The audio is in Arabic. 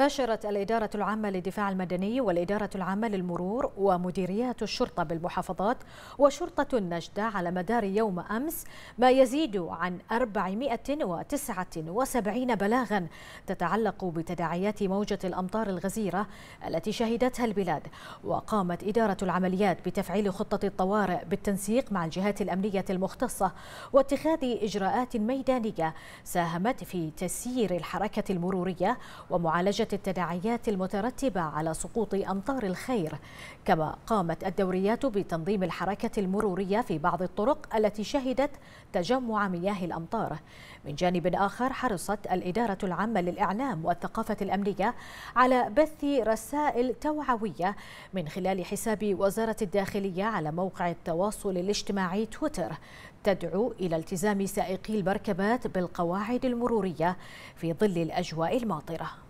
باشرت الإدارة العامة للدفاع المدني والإدارة العامة للمرور ومديريات الشرطة بالمحافظات وشرطة النجدة على مدار يوم أمس ما يزيد عن 479 بلاغا تتعلق بتداعيات موجة الأمطار الغزيرة التي شهدتها البلاد وقامت إدارة العمليات بتفعيل خطة الطوارئ بالتنسيق مع الجهات الأمنية المختصة واتخاذ إجراءات ميدانية ساهمت في تسيير الحركة المرورية ومعالجة التداعيات المترتبة على سقوط أمطار الخير كما قامت الدوريات بتنظيم الحركة المرورية في بعض الطرق التي شهدت تجمع مياه الأمطار من جانب آخر حرصت الإدارة العامة للإعلام والثقافة الأمنية على بث رسائل توعوية من خلال حساب وزارة الداخلية على موقع التواصل الاجتماعي تويتر تدعو إلى التزام سائقي المركبات بالقواعد المرورية في ظل الأجواء الماطرة